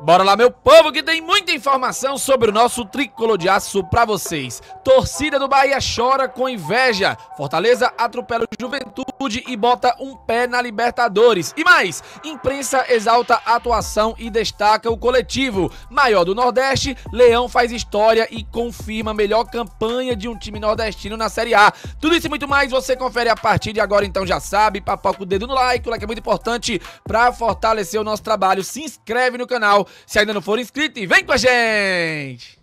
Bora lá, meu povo, que tem muita informação sobre o nosso tricolor de aço pra vocês. Torcida do Bahia chora com inveja. Fortaleza atropela o Juventude e bota um pé na Libertadores. E mais, imprensa exalta a atuação e destaca o coletivo. Maior do Nordeste, Leão faz história e confirma a melhor campanha de um time nordestino na Série A. Tudo isso e muito mais você confere a partir de agora, então já sabe, papoca o dedo no like, o like é muito importante pra fortalecer o nosso trabalho. Se inscreve no canal canal se ainda não for inscrito e vem com a gente!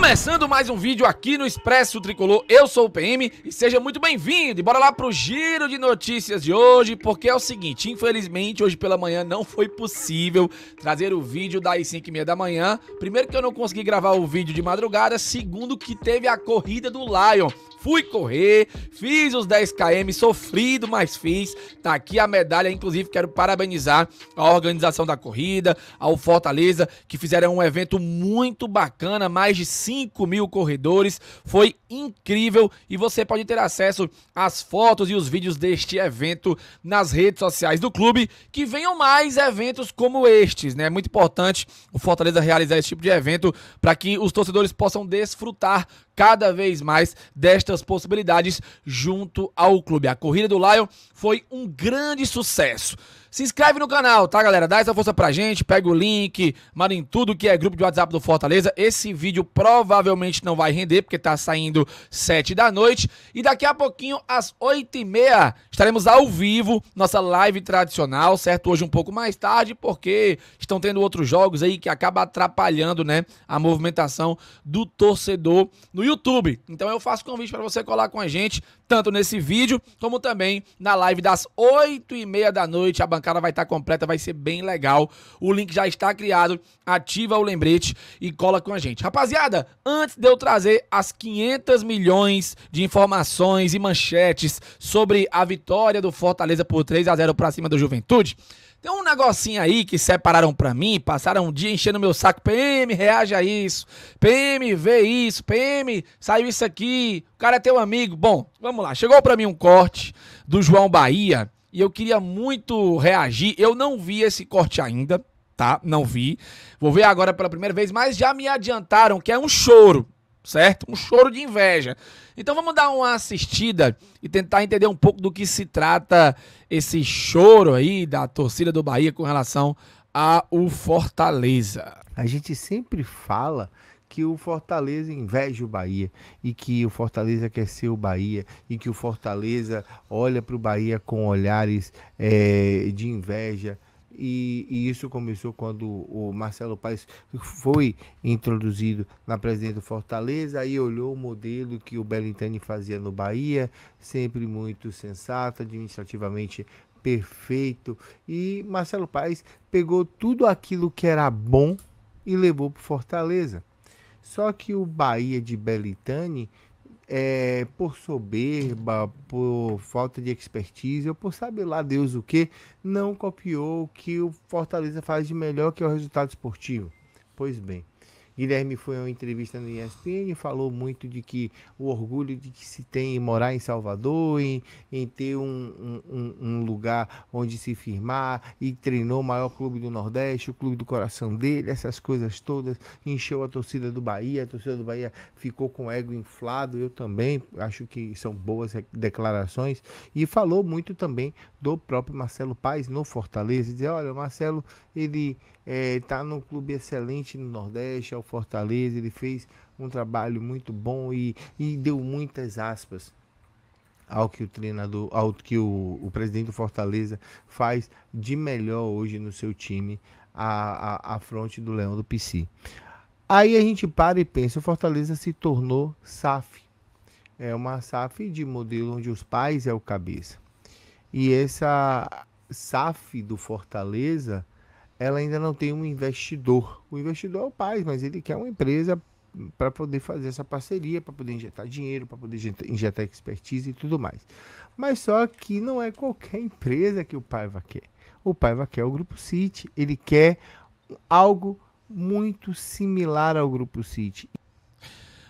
Começando mais um vídeo aqui no Expresso Tricolor, eu sou o PM e seja muito bem-vindo. E bora lá pro giro de notícias de hoje, porque é o seguinte, infelizmente hoje pela manhã não foi possível trazer o vídeo das 5 e meia da manhã. Primeiro que eu não consegui gravar o vídeo de madrugada, segundo que teve a corrida do Lion fui correr, fiz os 10 km, sofrido, mas fiz. Tá aqui a medalha, inclusive quero parabenizar a organização da corrida, ao Fortaleza, que fizeram um evento muito bacana, mais de 5 mil corredores, foi incrível e você pode ter acesso às fotos e os vídeos deste evento nas redes sociais do clube. Que venham mais eventos como estes, né? É muito importante o Fortaleza realizar esse tipo de evento para que os torcedores possam desfrutar cada vez mais destas possibilidades junto ao clube. A corrida do Lion foi um grande sucesso. Se inscreve no canal, tá, galera? Dá essa força pra gente, pega o link, manda em tudo que é grupo de WhatsApp do Fortaleza. Esse vídeo provavelmente não vai render, porque tá saindo 7 da noite. E daqui a pouquinho, às 8h30, estaremos ao vivo, nossa live tradicional, certo? Hoje um pouco mais tarde, porque estão tendo outros jogos aí que acaba atrapalhando, né, a movimentação do torcedor no YouTube. Então eu faço convite para você colar com a gente, tanto nesse vídeo, como também na live das 8h30 da noite, a cara vai estar tá completa, vai ser bem legal. O link já está criado, ativa o lembrete e cola com a gente. Rapaziada, antes de eu trazer as 500 milhões de informações e manchetes sobre a vitória do Fortaleza por 3 a 0 para cima do Juventude, tem um negocinho aí que separaram para mim, passaram um dia enchendo meu saco. PM, reage a isso. PM, vê isso. PM, saiu isso aqui. O cara é teu amigo. Bom, vamos lá. Chegou para mim um corte do João Bahia e eu queria muito reagir. Eu não vi esse corte ainda, tá? Não vi. Vou ver agora pela primeira vez, mas já me adiantaram que é um choro, certo? Um choro de inveja. Então vamos dar uma assistida e tentar entender um pouco do que se trata esse choro aí da torcida do Bahia com relação ao Fortaleza. A gente sempre fala que o Fortaleza inveja o Bahia e que o Fortaleza quer ser o Bahia e que o Fortaleza olha para o Bahia com olhares é, de inveja. E, e, isso começou quando o Marcelo Paes foi introduzido na presidente do Fortaleza e olhou o modelo que o Bellintani fazia no Bahia, sempre muito sensato, administrativamente perfeito. E Marcelo Paes pegou tudo aquilo que era bom e levou para Fortaleza. Só que o Bahia de Belitani, é, por soberba, por falta de expertise, ou por saber lá Deus o que, não copiou o que o Fortaleza faz de melhor, que é o resultado esportivo. Pois bem, Guilherme foi a uma entrevista no ESPN, falou muito de que o orgulho de que se tem em morar em Salvador, em, em ter um, um, um lugar onde se firmar, e treinou o maior clube do Nordeste, o clube do coração dele, essas coisas todas, encheu a torcida do Bahia, a torcida do Bahia ficou com o ego inflado, eu também acho que são boas declarações, e falou muito também do próprio Marcelo Paes no Fortaleza, dizer, olha, o Marcelo ele está é, tá num clube excelente no Nordeste, é o Fortaleza, ele fez um trabalho muito bom e, e deu muitas aspas ao que o treinador, ao que o, o presidente do Fortaleza faz de melhor hoje no seu time à, à, à frente do Leão do PC. Aí a gente para e pensa, o Fortaleza se tornou SAF. É uma SAF de modelo onde os pais é o cabeça. E essa SAF do Fortaleza, ela ainda não tem um investidor. O investidor é o pai, mas ele quer uma empresa para poder fazer essa parceria, para poder injetar dinheiro, para poder injetar expertise e tudo mais. Mas só que não é qualquer empresa que o pai vai quer. O pai vai quer o Grupo City. Ele quer algo muito similar ao Grupo City.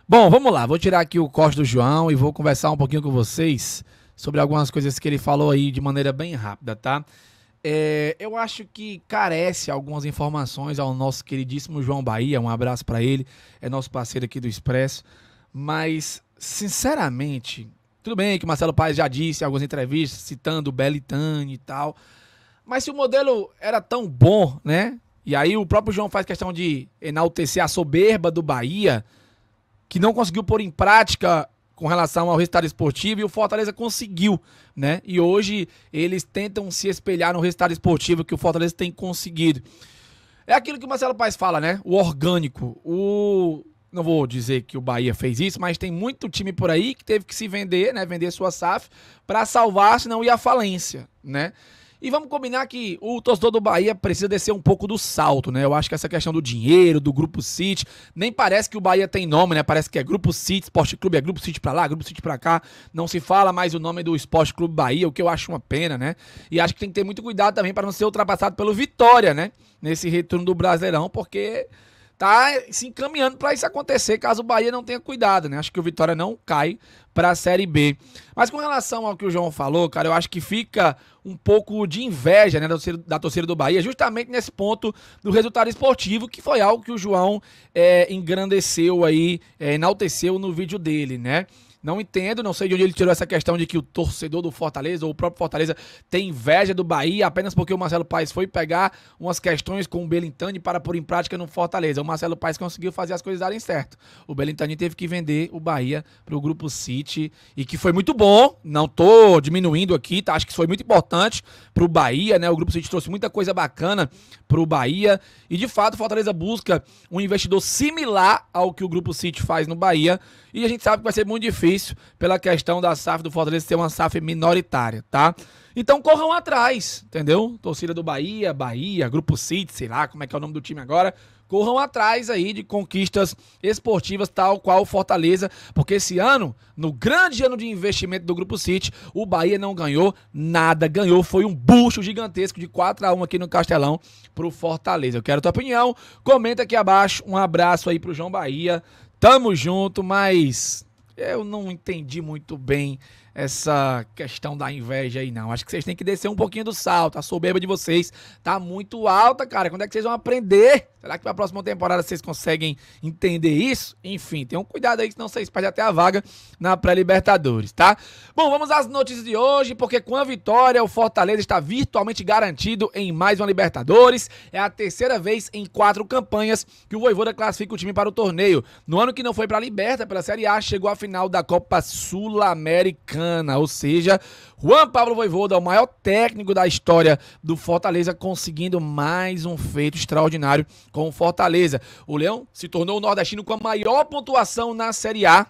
Bom, vamos lá. Vou tirar aqui o corte do João e vou conversar um pouquinho com vocês sobre algumas coisas que ele falou aí de maneira bem rápida, tá? É, eu acho que carece algumas informações ao nosso queridíssimo João Bahia. Um abraço para ele, é nosso parceiro aqui do Expresso. Mas, sinceramente, tudo bem que o Marcelo Paes já disse em algumas entrevistas, citando Belitane e tal. Mas se o modelo era tão bom, né? E aí o próprio João faz questão de enaltecer a soberba do Bahia, que não conseguiu pôr em prática com relação ao resultado esportivo e o Fortaleza conseguiu, né? E hoje eles tentam se espelhar no resultado esportivo que o Fortaleza tem conseguido. É aquilo que o Marcelo Paes fala, né? O orgânico, o não vou dizer que o Bahia fez isso, mas tem muito time por aí que teve que se vender, né, vender sua SAF para salvar, senão ia à falência, né? E vamos combinar que o torcedor do Bahia precisa descer um pouco do salto, né? Eu acho que essa questão do dinheiro, do Grupo City, nem parece que o Bahia tem nome, né? Parece que é Grupo City, Esporte Clube, é Grupo City pra lá, Grupo City pra cá. Não se fala mais o nome do Esporte Clube Bahia, o que eu acho uma pena, né? E acho que tem que ter muito cuidado também para não ser ultrapassado pelo Vitória, né? Nesse retorno do Brasileirão, porque tá se encaminhando para isso acontecer, caso o Bahia não tenha cuidado, né? Acho que o Vitória não cai para a Série B. Mas com relação ao que o João falou, cara, eu acho que fica um pouco de inveja né, da, torcida, da torcida do Bahia, justamente nesse ponto do resultado esportivo, que foi algo que o João é, engrandeceu aí, é, enalteceu no vídeo dele, né? Não entendo, não sei de onde ele tirou essa questão de que o torcedor do Fortaleza ou o próprio Fortaleza tem inveja do Bahia apenas porque o Marcelo Paes foi pegar umas questões com o Belintani para pôr em prática no Fortaleza. O Marcelo Paes conseguiu fazer as coisas darem certo. O Belintani teve que vender o Bahia para o grupo City e que foi muito bom. Não tô diminuindo aqui, tá? Acho que foi muito importante para o Bahia, né? O grupo City trouxe muita coisa bacana para o Bahia e de fato o Fortaleza busca um investidor similar ao que o grupo City faz no Bahia e a gente sabe que vai ser muito difícil difícil pela questão da SAF do Fortaleza ser uma SAF minoritária, tá? Então corram atrás, entendeu? Torcida do Bahia, Bahia, Grupo City, sei lá como é que é o nome do time agora. Corram atrás aí de conquistas esportivas, tal qual Fortaleza, porque esse ano, no grande ano de investimento do Grupo City, o Bahia não ganhou nada. Ganhou, foi um bucho gigantesco de 4 a 1 aqui no Castelão pro Fortaleza. Eu quero tua opinião, comenta aqui abaixo. Um abraço aí pro João Bahia. Tamo junto, mas eu não entendi muito bem essa questão da inveja aí, não. Acho que vocês têm que descer um pouquinho do salto. A soberba de vocês tá muito alta, cara. Quando é que vocês vão aprender Será que para a próxima temporada vocês conseguem entender isso? Enfim, tenham cuidado aí, senão vocês perdem até a vaga na pré-Libertadores, tá? Bom, vamos às notícias de hoje, porque com a vitória, o Fortaleza está virtualmente garantido em mais uma Libertadores. É a terceira vez em quatro campanhas que o Voivoda classifica o time para o torneio. No ano que não foi para a Liberta, pela Série A, chegou à final da Copa Sul-Americana, ou seja, Juan Pablo Voivoda, o maior técnico da história do Fortaleza, conseguindo mais um feito extraordinário com o Fortaleza. O Leão se tornou o nordestino com a maior pontuação na Série A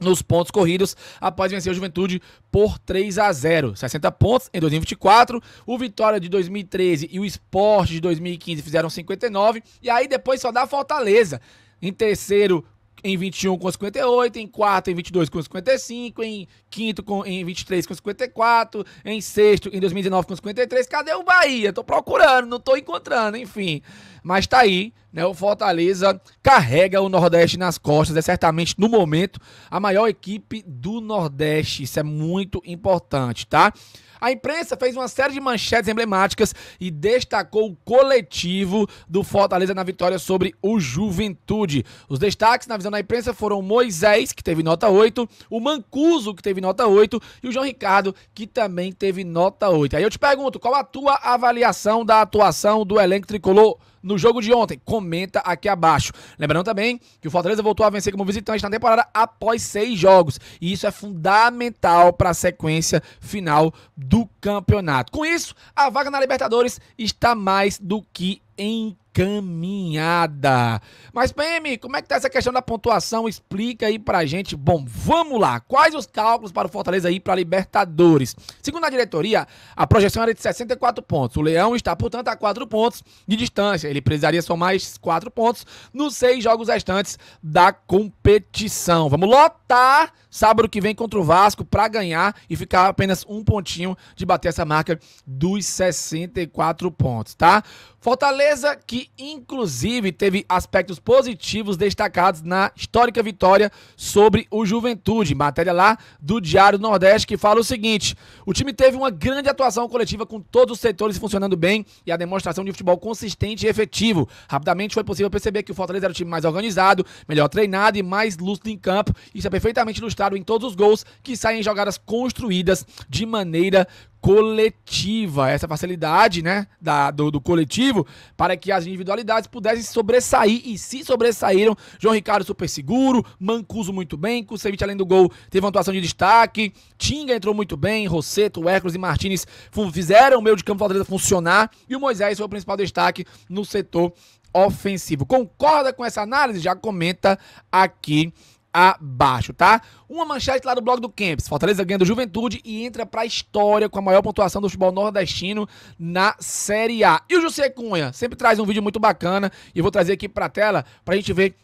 nos pontos corridos após vencer o Juventude por 3 a 0. 60 pontos em 2024. O Vitória de 2013 e o Esporte de 2015 fizeram 59. E aí depois só dá Fortaleza. Em terceiro, em 21 com 58, em quarto em 22 com 55, em quinto com, em 23 com 54, em sexto em 2019 com 53. Cadê o Bahia? Tô procurando, não tô encontrando, enfim. Mas tá aí, né? O Fortaleza carrega o Nordeste nas costas. É certamente, no momento, a maior equipe do Nordeste. Isso é muito importante, tá? A imprensa fez uma série de manchetes emblemáticas e destacou o coletivo do Fortaleza na vitória sobre o Juventude. Os destaques na visão da imprensa foram Moisés, que teve nota 8, o Mancuso, que teve nota 8, e o João Ricardo, que também teve nota 8. Aí eu te pergunto, qual a tua avaliação da atuação do elenco tricolor? no jogo de ontem? Comenta aqui abaixo. Lembrando também que o Fortaleza voltou a vencer como visitante na temporada após seis jogos. E isso é fundamental para a sequência final do campeonato. Com isso, a vaga na Libertadores está mais do que encaminhada caminhada. Mas, PM, como é que tá essa questão da pontuação? Explica aí pra gente. Bom, vamos lá. Quais os cálculos para o Fortaleza aí para Libertadores? Segundo a diretoria, a projeção era de 64 pontos. O Leão está, portanto, a 4 pontos de distância. Ele precisaria somar mais 4 pontos nos seis jogos restantes da competição. Vamos lotar sábado que vem contra o Vasco para ganhar e ficar apenas um pontinho de bater essa marca dos 64 pontos, tá? Fortaleza que inclusive teve aspectos positivos destacados na histórica vitória sobre o Juventude, matéria lá do Diário Nordeste que fala o seguinte: o time teve uma grande atuação coletiva com todos os setores funcionando bem e a demonstração de futebol consistente e efetivo. Rapidamente foi possível perceber que o Fortaleza era o time mais organizado, melhor treinado e mais lúcido em campo. Isso é perfeitamente ilustrado registrado em todos os gols que saem em jogadas construídas de maneira coletiva, essa facilidade, né, da, do, do, coletivo, para que as individualidades pudessem sobressair e se sobressaíram. João Ricardo super seguro, Mancuso muito bem, Kusevich além do gol teve uma atuação de destaque, Tinga entrou muito bem, Rosseto, Hércules e Martinez fizeram o meio de campo Fortaleza funcionar e o Moisés foi o principal destaque no setor ofensivo. Concorda com essa análise? Já comenta aqui abaixo, tá? Uma manchete lá do blog do Camps. Fortaleza ganha do Juventude e entra pra história com a maior pontuação do futebol nordestino na Série A. E o José Cunha sempre traz um vídeo muito bacana e eu vou trazer aqui pra tela pra gente ver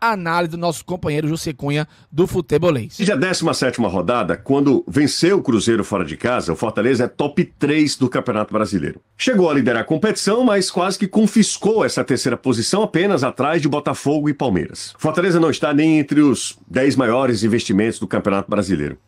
a análise do nosso companheiro José Cunha do Futebolês. Desde a 17 rodada, quando venceu o Cruzeiro fora de casa, o Fortaleza é top 3 do Campeonato Brasileiro. Chegou a liderar a competição, mas quase que confiscou essa terceira posição apenas atrás de Botafogo e Palmeiras. Fortaleza não está nem entre os 10 maiores investimentos do Campeonato Brasileiro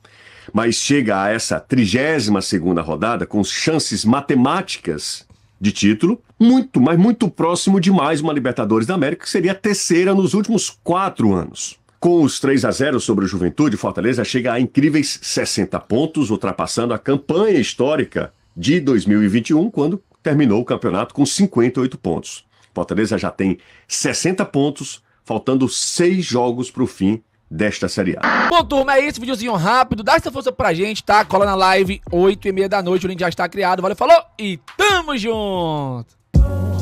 mas chega a essa 32 segunda rodada com chances matemáticas de título, muito, mas muito próximo de mais uma Libertadores da América, que seria a terceira nos últimos quatro anos. Com os 3 a 0 sobre o Juventude, Fortaleza chega a incríveis 60 pontos, ultrapassando a campanha histórica de 2021, quando terminou o campeonato com 58 pontos. Fortaleza já tem 60 pontos, faltando seis jogos para o fim desta Série A. Bom, turma, é isso. Videozinho rápido. Dá essa força pra gente, tá? Cola na live, 8 e meia da noite. O link já está criado. Valeu, falou e tamo junto!